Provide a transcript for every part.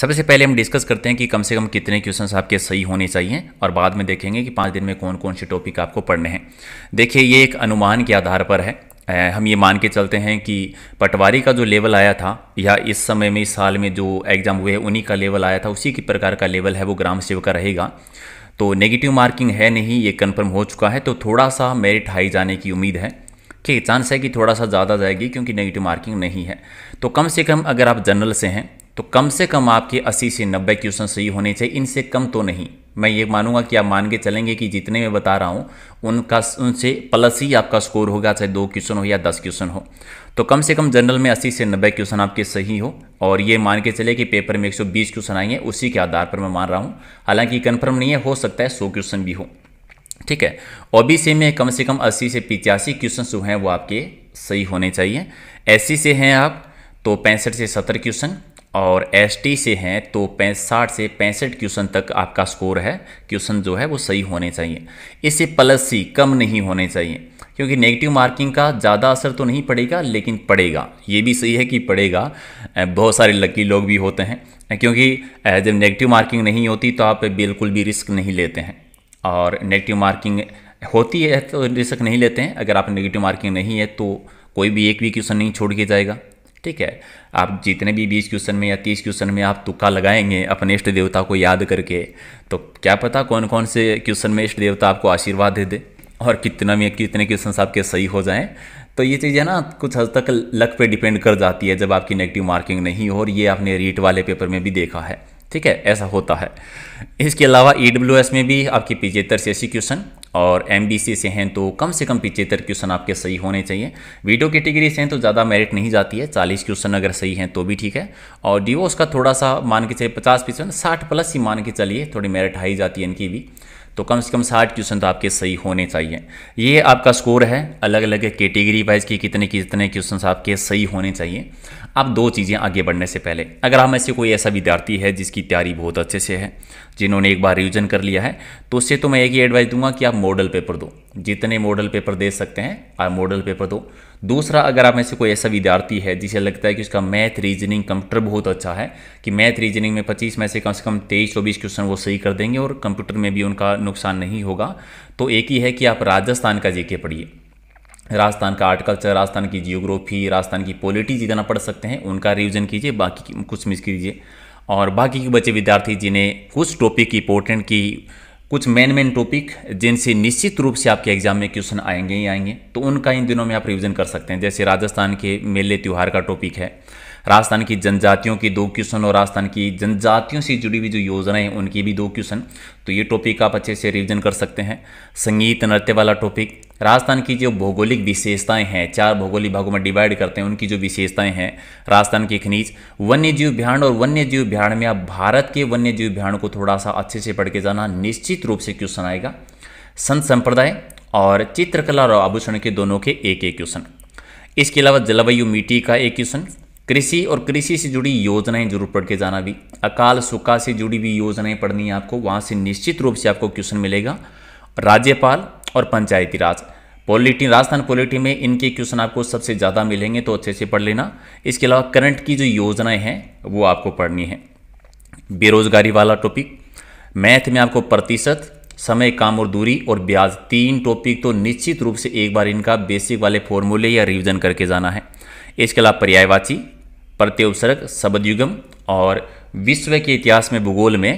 सबसे पहले हम डिस्कस करते हैं कि कम से कम कितने क्वेश्चन आपके सही होने चाहिए और बाद में देखेंगे कि पाँच दिन में कौन कौन से टॉपिक आपको पढ़ने हैं देखिए ये एक अनुमान के आधार पर है हम ये मान के चलते हैं कि पटवारी का जो लेवल आया था या इस समय में इस साल में जो एग्ज़ाम हुए उन्हीं का लेवल आया था उसी के प्रकार का लेवल है वो ग्राम सेवक का रहेगा तो नेगेटिव मार्किंग है नहीं ये कन्फर्म हो चुका है तो थोड़ा सा मेरिट हाई जाने की उम्मीद है ठीक चांस है कि थोड़ा सा ज़्यादा जाएगी क्योंकि नेगेटिव मार्किंग नहीं है तो कम से कम अगर आप जनरल से हैं तो कम से कम आपके 80 से 90 क्वेश्चन सही होने चाहिए इनसे कम तो नहीं मैं ये मानूंगा कि आप मान के चलेंगे कि जितने मैं बता रहा हूँ उनका उनसे प्लस ही आपका स्कोर होगा चाहे दो क्वेश्चन हो या दस क्वेश्चन हो तो कम से कम जनरल में 80 से 90 क्वेश्चन आपके सही हो और ये मान के चले कि पेपर में 120 क्वेश्चन आएंगे उसी के आधार पर मैं मान रहा हूँ हालांकि कन्फर्म नहीं है हो सकता है सौ क्वेश्चन भी हो ठीक है ओबीसी में कम से कम अस्सी से पिचासी क्वेश्चन जो हैं वो आपके सही होने चाहिए एस से हैं आप तो पैंसठ से सत्तर क्वेश्चन और एस से हैं तो पैंसठ से पैंसठ क्वेश्चन तक आपका स्कोर है क्वेश्चन जो है वो सही होने चाहिए इससे प्लस सी कम नहीं होने चाहिए क्योंकि नेगेटिव मार्किंग का ज़्यादा असर तो नहीं पड़ेगा लेकिन पड़ेगा ये भी सही है कि पड़ेगा बहुत सारे लकी लोग भी होते हैं क्योंकि जब नेगेटिव मार्किंग नहीं होती तो आप बिल्कुल भी रिस्क नहीं लेते हैं और नेगेटिव मार्किंग होती है तो रिस्क नहीं लेते हैं अगर आप नेगेटिव मार्किंग नहीं है तो कोई भी एक भी क्वेश्चन नहीं छोड़ के जाएगा ठीक है आप जितने भी बीस क्वेश्चन में या तीस क्वेश्चन में आप तुक्का लगाएंगे अपने इष्ट देवता को याद करके तो क्या पता कौन कौन से क्वेश्चन में इष्ट देवता आपको आशीर्वाद दे दे और कितना में कितने क्वेश्चन आपके सही हो जाएँ तो ये चीज़ है ना कुछ हद तक लक पे डिपेंड कर जाती है जब आपकी नेगेटिव मार्किंग नहीं हो और ये आपने रीट वाले पेपर में भी देखा है ठीक है ऐसा होता है इसके अलावा ई e में भी आपकी पिचहत्तर से अस्सी क्वेश्चन और एम से हैं तो कम से कम पिचहत्तर क्वेश्चन आपके सही होने चाहिए वीडियो कैटेगरी से हैं तो ज़्यादा मेरिट नहीं जाती है चालीस क्वेश्चन अगर सही हैं तो भी ठीक है और डी का थोड़ा सा मान के चलिए पचास क्वेश्चन साठ प्लस ही मान के चलिए थोड़ी मेरिट हाई जाती है इनकी भी तो कम से कम साठ क्वेश्चन तो आपके सही होने चाहिए ये आपका स्कोर है अलग अलग कैटेगरी वाइज की कितने कितने क्वेश्चन आपके सही होने चाहिए आप दो चीज़ें आगे बढ़ने से पहले अगर हम ऐसे कोई ऐसा विद्यार्थी है जिसकी तैयारी बहुत अच्छे से है जिन्होंने एक बार रिविजन कर लिया है तो उससे तो मैं एक ही एडवाइस दूंगा कि आप मॉडल पेपर दो जितने मॉडल पेपर दे सकते हैं आप मॉडल पेपर दो दूसरा अगर आप में से कोई ऐसा विद्यार्थी है जिसे लगता है कि उसका मैथ रीजनिंग कंप्यूटर बहुत अच्छा है कि मैथ रीजनिंग में 25 में से कम से कम 23 चौबीस क्वेश्चन वो सही कर देंगे और कंप्यूटर में भी उनका नुकसान नहीं होगा तो एक ही है कि आप राजस्थान का जेके पढ़िए राजस्थान का आर्ट कल्चर राजस्थान की जियोग्राफी राजस्थान की पॉलिटी जितना पढ़ सकते हैं उनका रिविजन कीजिए बाकी कुछ मिस कीजिए और बाकी के बचे विद्यार्थी जिन्हें कुछ टॉपिक इंपॉर्टेंट की कुछ मेन मेन टॉपिक जिनसे निश्चित रूप से आपके एग्जाम में क्वेश्चन आएंगे ही आएंगे तो उनका इन दिनों में आप रिविजन कर सकते हैं जैसे राजस्थान के मेले त्यौहार का टॉपिक है राजस्थान की जनजातियों की दो क्वेश्चन और राजस्थान की जनजातियों से जुड़ी हुई जो योजनाएं उनकी भी दो क्वेश्चन तो ये टॉपिक आप अच्छे से रिविजन कर सकते हैं संगीत नृत्य वाला टॉपिक राजस्थान की जो भौगोलिक विशेषताएं हैं चार भौगोलिक भागों में डिवाइड करते हैं उनकी जो विशेषताएं हैं राजस्थान की खनिज वन्य जीव भ्याण और जीव भ्याण में आप भारत के वन्य जीव भ्याण को थोड़ा सा अच्छे से पढ़ के जाना निश्चित रूप से क्वेश्चन आएगा संत संप्रदाय और चित्रकला और आभूषण के दोनों के एक एक क्वेश्चन इसके अलावा जलवायु मिट्टी का एक क्वेश्चन कृषि और कृषि से जुड़ी योजनाएं जरूर पढ़ के जाना भी अकाल सुखा से जुड़ी भी योजनाएं पढ़नी है आपको वहाँ से निश्चित रूप से आपको क्वेश्चन मिलेगा राज्यपाल और पंचायती राज पॉलिटी राजस्थान पॉलिटी में इनके क्वेश्चन आपको सबसे ज़्यादा मिलेंगे तो अच्छे से पढ़ लेना इसके अलावा करंट की जो योजनाएं हैं वो आपको पढ़नी है बेरोजगारी वाला टॉपिक मैथ में आपको प्रतिशत समय काम और दूरी और ब्याज तीन टॉपिक तो निश्चित रूप से एक बार इनका बेसिक वाले फॉर्मूले या रिविजन करके जाना है इसके अलावा पर्यायवाची प्रत्युपसर्ग शब्द युगम और विश्व के इतिहास में भूगोल में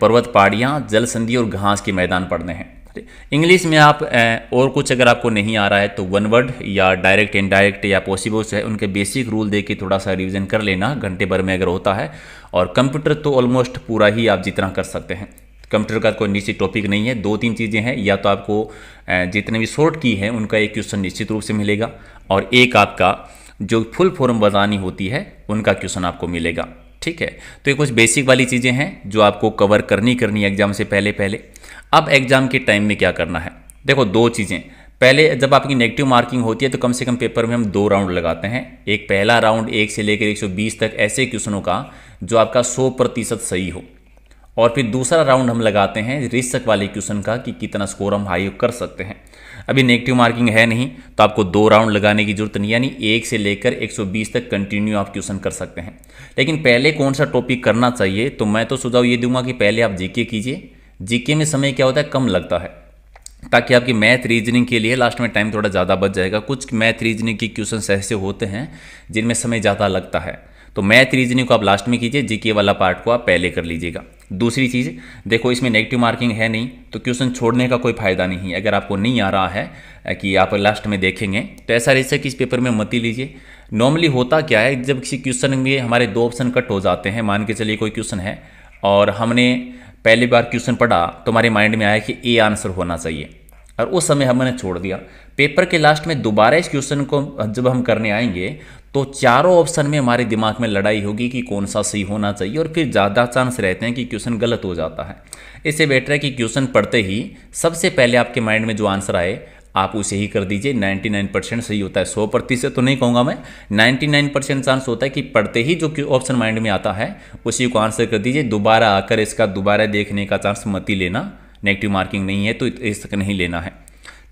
पर्वत पहाड़ियाँ जल संधि और घास के मैदान पढ़ने हैं इंग्लिश में आप और कुछ अगर आपको नहीं आ रहा है तो वन वर्ड या डायरेक्ट इनडायरेक्ट या पॉसिबल्स है उनके बेसिक रूल दे के थोड़ा सा रिविज़न कर लेना घंटे भर में अगर होता है और कंप्यूटर तो ऑलमोस्ट पूरा ही आप जितना कर सकते हैं कंप्यूटर का कोई निश्चित टॉपिक नहीं है दो तीन चीज़ें हैं या तो आपको जितने भी शॉर्ट की हैं उनका एक क्वेश्चन निश्चित रूप से मिलेगा और एक आपका जो फुल फॉर्म बजानी होती है उनका क्वेश्चन आपको मिलेगा ठीक है तो ये कुछ बेसिक वाली चीज़ें हैं जो आपको कवर करनी करनी एग्जाम से पहले पहले अब एग्ज़ाम के टाइम में क्या करना है देखो दो चीज़ें पहले जब आपकी नेगेटिव मार्किंग होती है तो कम से कम पेपर में हम दो राउंड लगाते हैं एक पहला राउंड एक से लेकर 120 तक ऐसे क्वेश्चनों का जो आपका 100 प्रतिशत सही हो और फिर दूसरा राउंड हम लगाते हैं रिस्क वाले क्वेश्चन का कि कितना स्कोर हम हाई कर सकते हैं अभी नेगेटिव मार्किंग है नहीं तो आपको दो राउंड लगाने की जरूरत नहीं यानी एक से लेकर 120 तक कंटिन्यू आप क्वेश्चन कर सकते हैं लेकिन पहले कौन सा टॉपिक करना चाहिए तो मैं तो सुझाव ये दूंगा कि पहले आप जीके कीजिए जीके में समय क्या होता है कम लगता है ताकि आपकी मैथ रीजनिंग के लिए लास्ट में टाइम थोड़ा ज़्यादा बच जाएगा कुछ मैथ रीजनिंग के क्वेश्चन ऐसे होते हैं जिनमें समय ज़्यादा लगता है तो मैथ रीजनिंग को आप लास्ट में कीजिए जीके वाला पार्ट को आप पहले कर लीजिएगा दूसरी चीज़ देखो इसमें नेगेटिव मार्किंग है नहीं तो क्वेश्चन छोड़ने का कोई फायदा नहीं है अगर आपको नहीं आ रहा है कि आप लास्ट में देखेंगे तो ऐसा रिसर्च इस पेपर में मत ही लीजिए नॉर्मली होता क्या है जब किसी क्वेश्चन में हमारे दो ऑप्शन कट हो जाते हैं मान के चलिए कोई क्वेश्चन है और हमने पहली बार क्वेश्चन पढ़ा तो हमारे माइंड में आया कि ए आंसर होना चाहिए और उस समय हमने छोड़ दिया पेपर के लास्ट में दोबारा इस क्वेश्चन को जब हम करने आएंगे तो चारों ऑप्शन में हमारे दिमाग में लड़ाई होगी कि कौन सा सही होना चाहिए और फिर ज़्यादा चांस रहते हैं कि क्वेश्चन गलत हो जाता है इससे बेटर है कि क्वेश्चन पढ़ते ही सबसे पहले आपके माइंड में जो आंसर आए आप उसे ही कर दीजिए 99 परसेंट सही होता है 100 प्रतिशत तो नहीं कहूँगा मैं 99 परसेंट चांस होता है कि पढ़ते ही जो ऑप्शन माइंड में आता है उसी को आंसर कर दीजिए दोबारा आकर इसका दोबारा देखने का चांस मत ही लेना नेगेटिव मार्किंग नहीं है तो तक नहीं लेना है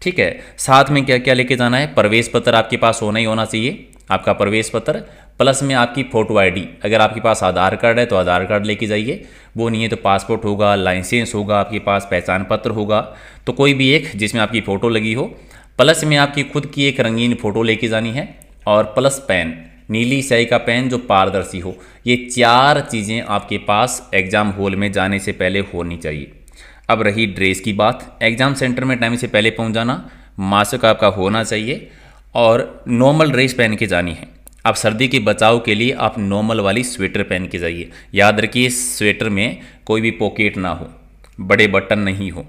ठीक है साथ में क्या क्या लेके जाना है प्रवेश पत्र आपके पास होना ही होना चाहिए आपका प्रवेश पत्र प्लस में आपकी फ़ोटो आईडी अगर आपके पास आधार कार्ड है तो आधार कार्ड लेके जाइए वो नहीं है तो पासपोर्ट होगा लाइसेंस होगा आपके पास पहचान पत्र होगा तो कोई भी एक जिसमें आपकी फ़ोटो लगी हो प्लस में आपकी खुद की एक रंगीन फ़ोटो लेके जानी है और प्लस पेन नीली स्याही का पेन जो पारदर्शी हो ये चार चीज़ें आपके पास एग्ज़ाम हॉल में जाने से पहले होनी चाहिए अब रही ड्रेस की बात एग्ज़ाम सेंटर में टाइम से पहले पहुँच जाना मास्क आपका होना चाहिए और नॉर्मल ड्रेस पहन के जानी है अब सर्दी के बचाव के लिए आप नॉर्मल वाली स्वेटर पहन के जाइए याद रखिए स्वेटर में कोई भी पॉकेट ना हो बड़े बटन नहीं हो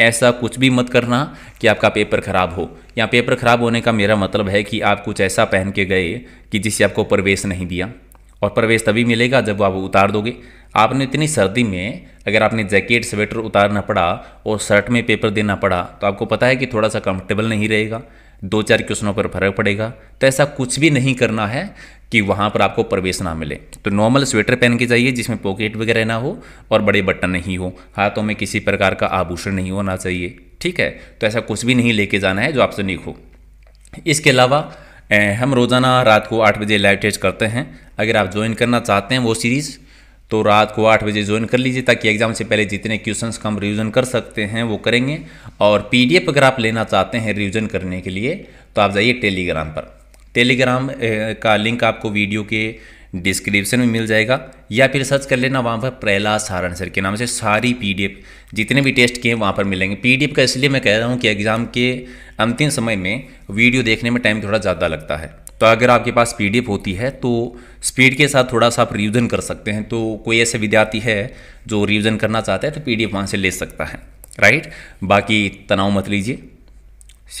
ऐसा कुछ भी मत करना कि आपका पेपर ख़राब हो या पेपर ख़राब होने का मेरा मतलब है कि आप कुछ ऐसा पहन के गए कि जिससे आपको प्रवेश नहीं दिया और प्रवेश तभी मिलेगा जब आप उतार दोगे आपने इतनी सर्दी में अगर आपने जैकेट स्वेटर उतारना पड़ा और शर्ट में पेपर देना पड़ा तो आपको पता है कि थोड़ा सा कंफर्टेबल नहीं रहेगा दो चार क्वेश्चनों पर फर्क पड़ेगा तो ऐसा कुछ भी नहीं करना है कि वहाँ पर आपको प्रवेश ना मिले तो नॉर्मल स्वेटर पहन के जाइए जिसमें पॉकेट वगैरह ना हो और बड़े बटन नहीं हो हाथों में किसी प्रकार का आभूषण नहीं होना चाहिए ठीक है तो ऐसा कुछ भी नहीं लेके जाना है जो आपसे नीक हो इसके अलावा हम रोज़ाना रात को आठ बजे लाइव टेस्ट करते हैं अगर आप ज्वाइन करना चाहते हैं वो सीरीज़ तो रात को आठ बजे ज्वाइन कर लीजिए ताकि एग्जाम से पहले जितने क्वेश्चंस का हम रिविजन कर सकते हैं वो करेंगे और पीडीएफ अगर आप लेना चाहते हैं रिविज़न करने के लिए तो आप जाइए टेलीग्राम पर टेलीग्राम का लिंक आपको वीडियो के डिस्क्रिप्शन में मिल जाएगा या फिर सर्च कर लेना वहाँ पर प्रहलाद सारण सर के नाम से सारी एफ़ जितने भी टेस्ट किए हैं वहाँ पर मिलेंगे एफ़ का इसलिए मैं कह रहा हूँ कि एग्ज़ाम के अंतिम समय में वीडियो देखने में टाइम थोड़ा ज़्यादा लगता है तो अगर आपके पास पी होती है तो स्पीड के साथ थोड़ा सा आप रिविज़न कर सकते हैं तो कोई ऐसे विद्यार्थी है जो रिविज़न करना चाहता है तो पी डी वहाँ से ले सकता है राइट बाकी तनाव मत लीजिए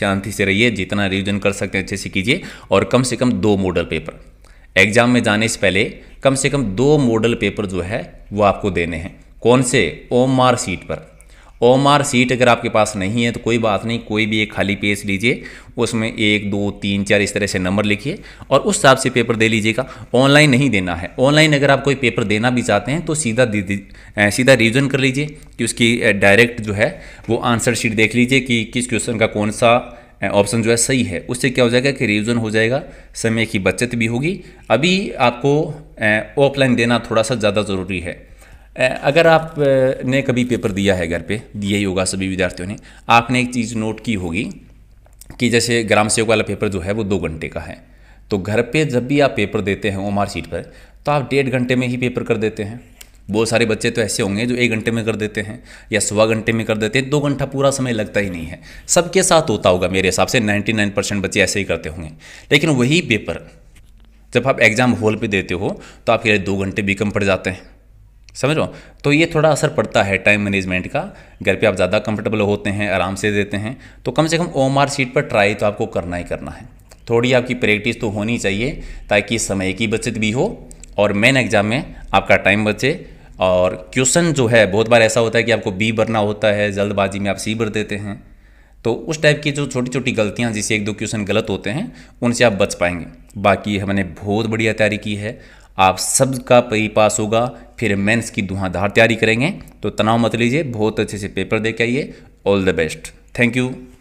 शांति से रहिए जितना रिविज़न कर सकते हैं अच्छे से कीजिए और कम से कम दो मॉडल पेपर एग्ज़ाम में जाने से पहले कम से कम दो मॉडल पेपर जो है वो आपको देने हैं कौन से ओम मार सीट पर ओम आर सीट अगर आपके पास नहीं है तो कोई बात नहीं कोई भी एक खाली पेज लीजिए उसमें एक दो तीन चार इस तरह से नंबर लिखिए और उस हिसाब से पेपर दे लीजिएगा ऑनलाइन नहीं देना है ऑनलाइन अगर आप कोई पेपर देना भी चाहते हैं तो सीधा सीधा रिविजन कर लीजिए कि उसकी डायरेक्ट जो है वो आंसर शीट देख लीजिए कि किस क्वेश्चन का कौन सा ऑप्शन जो है सही है उससे क्या हो जाएगा कि रिविज़न हो जाएगा समय की बचत भी होगी अभी आपको ऑफलाइन देना थोड़ा सा ज़्यादा ज़रूरी है अगर आप ने कभी पेपर दिया है घर पे दिया ही होगा सभी विद्यार्थियों ने आपने एक चीज़ नोट की होगी कि जैसे ग्राम सेवक वाला पेपर जो है वो दो घंटे का है तो घर पे जब भी आप पेपर देते हैं ओमार सीट पर तो आप डेढ़ घंटे में ही पेपर कर देते हैं बहुत सारे बच्चे तो ऐसे होंगे जो एक घंटे में कर देते हैं या सवा घंटे में कर देते हैं दो घंटा पूरा समय लगता ही नहीं है सबके साथ होता होगा मेरे हिसाब से 99 परसेंट बच्चे ऐसे ही करते होंगे लेकिन वही पेपर जब आप एग्ज़ाम हॉल पे देते हो तो आपके लिए दो घंटे भी कम पड़ जाते हैं समझ लो तो ये थोड़ा असर पड़ता है टाइम मैनेजमेंट का घर पे आप ज़्यादा कंफर्टेबल होते हैं आराम से देते हैं तो कम से कम ओम आर सीट पर ट्राई तो आपको करना ही करना है थोड़ी आपकी प्रैक्टिस तो होनी चाहिए ताकि समय की बचत भी हो और मेन एग्ज़ाम में आपका टाइम बचे और क्वेश्चन जो है बहुत बार ऐसा होता है कि आपको बी भरना होता है जल्दबाजी में आप सी भर देते हैं तो उस टाइप की जो छोटी छोटी गलतियाँ जिससे एक दो क्वेश्चन गलत होते हैं उनसे आप बच पाएंगे बाकी हमने बहुत बढ़िया तैयारी की है आप सब का पास होगा फिर मेंस की धुआंधार तैयारी करेंगे तो तनाव मत लीजिए बहुत अच्छे से पेपर दे के आइए all the best thank you